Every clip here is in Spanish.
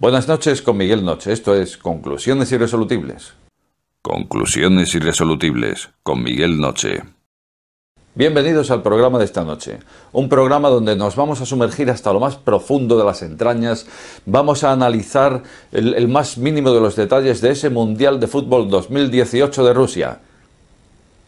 Buenas noches con Miguel Noche. Esto es Conclusiones Irresolutibles. Conclusiones Irresolutibles con Miguel Noche. Bienvenidos al programa de esta noche, un programa donde nos vamos a sumergir hasta lo más profundo de las entrañas, vamos a analizar el, el más mínimo de los detalles de ese Mundial de Fútbol 2018 de Rusia.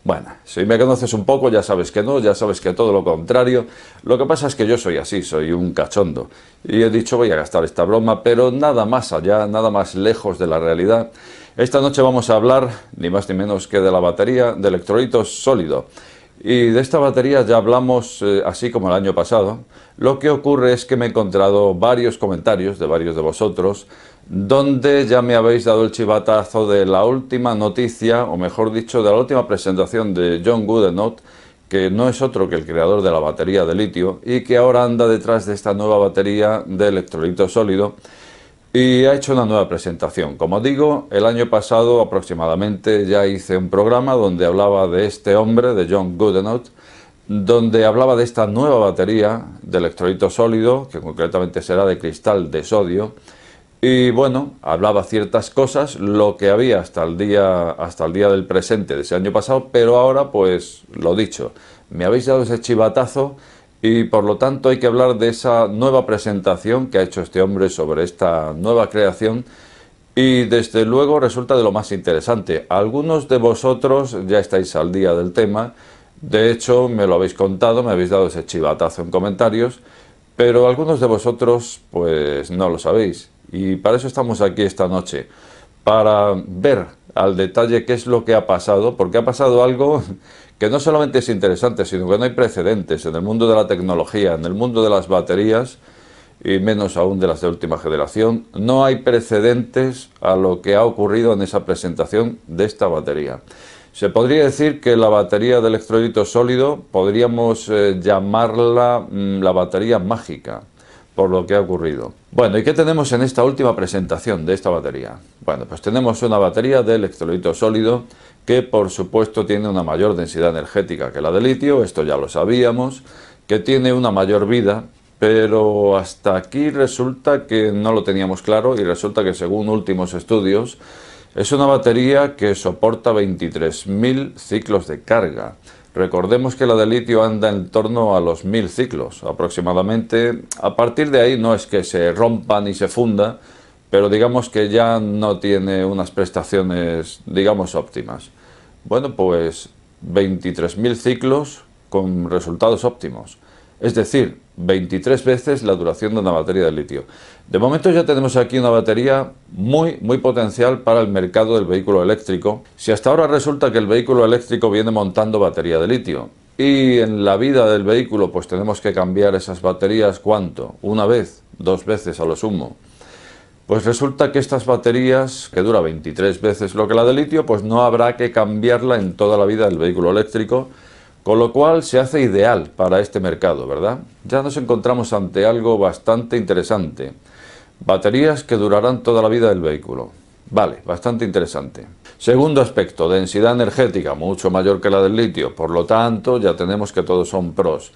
Bueno, si me conoces un poco ya sabes que no, ya sabes que todo lo contrario. Lo que pasa es que yo soy así, soy un cachondo. Y he dicho voy a gastar esta broma, pero nada más allá, nada más lejos de la realidad. Esta noche vamos a hablar, ni más ni menos que de la batería de electrolitos sólido. Y de esta batería ya hablamos eh, así como el año pasado. Lo que ocurre es que me he encontrado varios comentarios de varios de vosotros donde ya me habéis dado el chivatazo de la última noticia, o mejor dicho, de la última presentación de John Goodenough, que no es otro que el creador de la batería de litio y que ahora anda detrás de esta nueva batería de electrolito sólido y ha hecho una nueva presentación. Como digo, el año pasado aproximadamente ya hice un programa donde hablaba de este hombre, de John Goodenough, donde hablaba de esta nueva batería de electrolito sólido, que concretamente será de cristal de sodio, y bueno, hablaba ciertas cosas, lo que había hasta el día, hasta el día del presente de ese año pasado, pero ahora pues lo dicho, me habéis dado ese chivatazo y por lo tanto hay que hablar de esa nueva presentación que ha hecho este hombre sobre esta nueva creación y desde luego resulta de lo más interesante. Algunos de vosotros ya estáis al día del tema, de hecho me lo habéis contado, me habéis dado ese chivatazo en comentarios, pero algunos de vosotros pues no lo sabéis y para eso estamos aquí esta noche, para ver al detalle qué es lo que ha pasado, porque ha pasado algo que no solamente es interesante, sino que no hay precedentes en el mundo de la tecnología, en el mundo de las baterías y menos aún de las de última generación. No hay precedentes a lo que ha ocurrido en esa presentación de esta batería. Se podría decir que la batería de electrolito sólido podríamos eh, llamarla mm, la batería mágica por lo que ha ocurrido. Bueno, ¿y qué tenemos en esta última presentación de esta batería? Bueno, pues tenemos una batería de electrolito sólido que por supuesto tiene una mayor densidad energética que la de litio, esto ya lo sabíamos, que tiene una mayor vida, pero hasta aquí resulta que no lo teníamos claro y resulta que según últimos estudios es una batería que soporta 23.000 ciclos de carga. Recordemos que la de litio anda en torno a los mil ciclos aproximadamente. A partir de ahí no es que se rompa ni se funda, pero digamos que ya no tiene unas prestaciones, digamos, óptimas. Bueno, pues 23.000 ciclos con resultados óptimos. Es decir, 23 veces la duración de una batería de litio. De momento ya tenemos aquí una batería muy, muy potencial para el mercado del vehículo eléctrico, si hasta ahora resulta que el vehículo eléctrico viene montando batería de litio. Y en la vida del vehículo pues tenemos que cambiar esas baterías cuánto? Una vez, dos veces a lo sumo. Pues resulta que estas baterías, que dura 23 veces lo que la de litio, pues no habrá que cambiarla en toda la vida del vehículo eléctrico, con lo cual se hace ideal para este mercado, ¿verdad? Ya nos encontramos ante algo bastante interesante. Baterías que durarán toda la vida del vehículo. Vale, bastante interesante. Segundo aspecto, densidad energética, mucho mayor que la del litio. Por lo tanto, ya tenemos que todos son pros.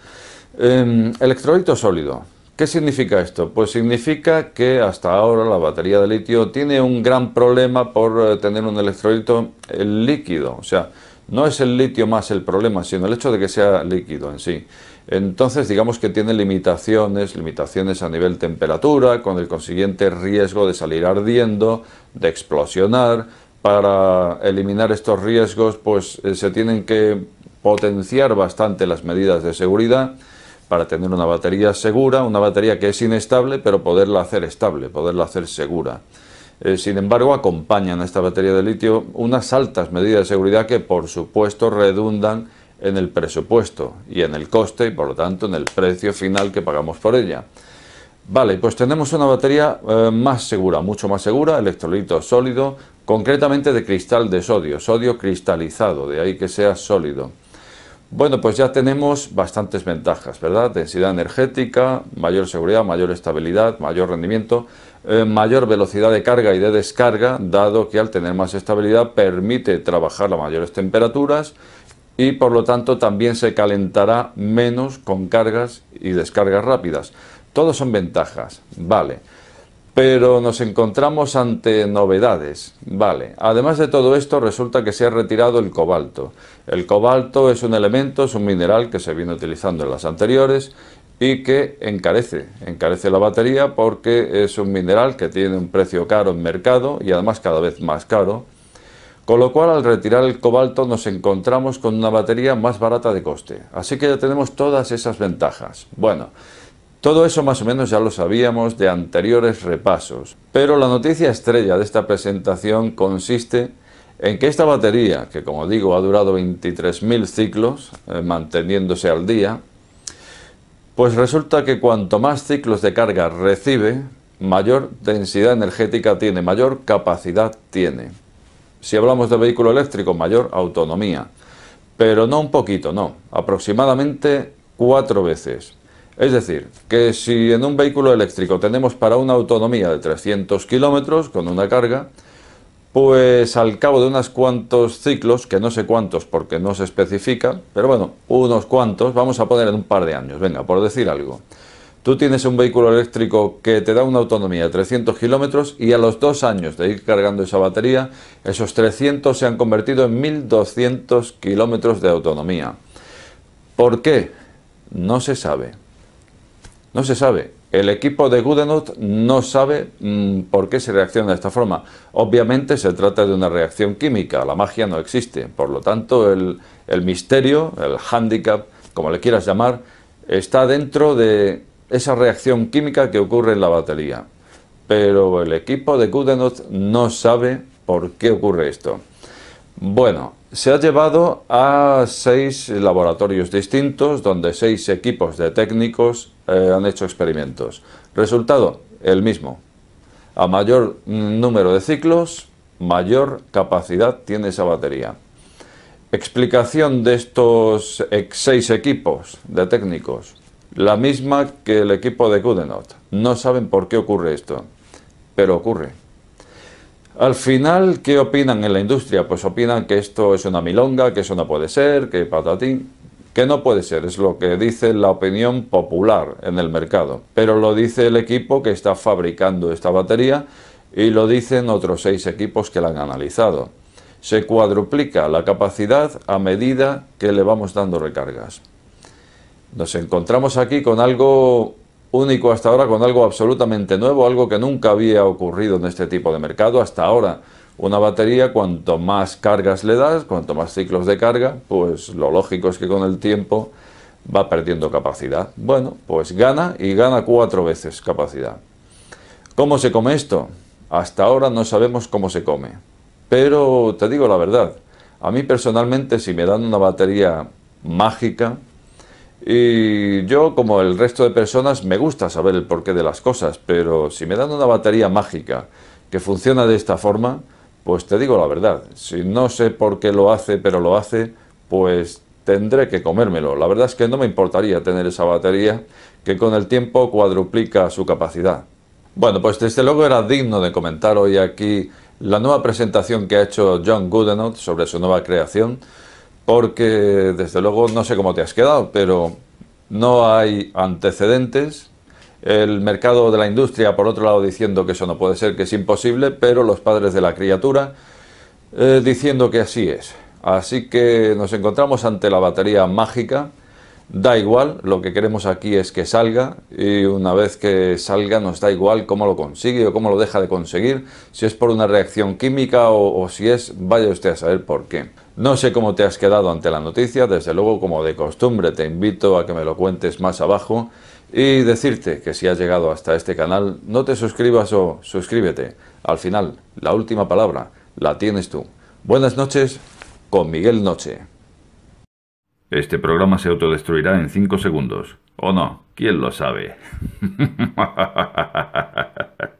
Eh, electrolito sólido. ¿Qué significa esto? Pues significa que hasta ahora la batería de litio tiene un gran problema por eh, tener un electrolito eh, líquido. O sea, no es el litio más el problema, sino el hecho de que sea líquido en sí. Entonces, digamos que tiene limitaciones, limitaciones a nivel temperatura, con el consiguiente riesgo de salir ardiendo, de explosionar. Para eliminar estos riesgos, pues eh, se tienen que potenciar bastante las medidas de seguridad para tener una batería segura, una batería que es inestable, pero poderla hacer estable, poderla hacer segura. Eh, sin embargo, acompañan a esta batería de litio unas altas medidas de seguridad que, por supuesto, redundan en el presupuesto y en el coste y, por lo tanto, en el precio final que pagamos por ella. Vale, pues tenemos una batería eh, más segura, mucho más segura, electrolito sólido, concretamente de cristal de sodio, sodio cristalizado, de ahí que sea sólido. Bueno, pues ya tenemos bastantes ventajas, ¿verdad? Densidad energética, mayor seguridad, mayor estabilidad, mayor rendimiento, eh, mayor velocidad de carga y de descarga, dado que al tener más estabilidad permite trabajar a mayores temperaturas y por lo tanto también se calentará menos con cargas y descargas rápidas. Todos son ventajas, vale pero nos encontramos ante novedades. Vale, además de todo esto resulta que se ha retirado el cobalto. El cobalto es un elemento, es un mineral que se viene utilizando en las anteriores y que encarece, encarece la batería porque es un mineral que tiene un precio caro en mercado y además cada vez más caro. Con lo cual al retirar el cobalto nos encontramos con una batería más barata de coste. Así que ya tenemos todas esas ventajas. Bueno, todo eso más o menos ya lo sabíamos de anteriores repasos, pero la noticia estrella de esta presentación consiste en que esta batería, que como digo ha durado 23.000 ciclos, eh, manteniéndose al día, pues resulta que cuanto más ciclos de carga recibe, mayor densidad energética tiene, mayor capacidad tiene. Si hablamos de vehículo eléctrico, mayor autonomía. Pero no un poquito, no, aproximadamente cuatro veces. Es decir, que si en un vehículo eléctrico tenemos para una autonomía de 300 kilómetros con una carga, pues al cabo de unos cuantos ciclos, que no sé cuántos porque no se especifica, pero bueno, unos cuantos, vamos a poner en un par de años, venga, por decir algo. Tú tienes un vehículo eléctrico que te da una autonomía de 300 kilómetros y a los dos años de ir cargando esa batería, esos 300 se han convertido en 1200 kilómetros de autonomía. ¿Por qué? No se sabe. No se sabe. El equipo de Goodenough no sabe mm, por qué se reacciona de esta forma. Obviamente se trata de una reacción química, la magia no existe. Por lo tanto, el, misterio, el handicap, como le quieras llamar, está dentro de esa reacción química que ocurre en la batería. Pero el equipo de Goodenough no sabe por qué ocurre esto. Bueno, se ha llevado a seis laboratorios distintos, donde seis equipos de técnicos eh, han hecho experimentos. Resultado, el mismo. A mayor mm, número de ciclos, mayor capacidad tiene esa batería. Explicación de estos seis equipos de técnicos. La misma que el equipo de Cudenot. No saben por qué ocurre esto, pero ocurre. Al final, ¿qué opinan en la industria? Pues opinan que esto es una milonga, que eso no puede ser, que patatín, que no puede ser, es lo que dice la opinión popular en el mercado. Pero lo dice el equipo que está fabricando esta batería y lo dicen otros seis equipos que la han analizado. Se cuadruplica la capacidad a medida que le vamos dando recargas. Nos encontramos aquí con algo único hasta ahora con algo absolutamente nuevo, algo que nunca había ocurrido en este tipo de mercado hasta ahora. Una batería, cuanto más cargas le das, cuanto más ciclos de carga, pues lo lógico es que con el tiempo va perdiendo capacidad. Bueno, pues gana y gana cuatro veces capacidad. ¿Cómo se come esto? Hasta ahora no sabemos cómo se come. Pero te digo la verdad, a mí personalmente si me dan una batería mágica, y yo, como el resto de personas, me gusta saber el porqué de las cosas, pero si me dan una batería mágica que funciona de esta forma, pues te digo la verdad, si no sé por qué lo hace, pero lo hace, pues tendré que comérmelo. La verdad es que no me importaría tener esa batería que con el tiempo cuadruplica su capacidad. Bueno, pues desde luego era digno de comentar hoy aquí la nueva presentación que ha hecho John Goodenough sobre su nueva creación, porque desde luego no sé cómo te has quedado, pero no hay antecedentes. El mercado de la industria, por otro lado, diciendo que eso no puede ser, que es imposible, pero los padres de la criatura eh, diciendo que así es. Así que nos encontramos ante la batería mágica. Da igual, lo que queremos aquí es que salga y una vez que salga nos da igual cómo lo consigue o cómo lo deja de conseguir, si es por una reacción química o si es, vaya usted a saber por qué. No sé cómo te has quedado ante la noticia, desde luego como de costumbre te invito a que me lo cuentes más abajo y decirte que si has llegado hasta este canal no te suscribas o suscríbete. Al final, la última palabra la tienes tú. Buenas noches con Miguel Noche. Este programa se autodestruirá en 5 segundos. ¿O no? ¿Quién lo sabe?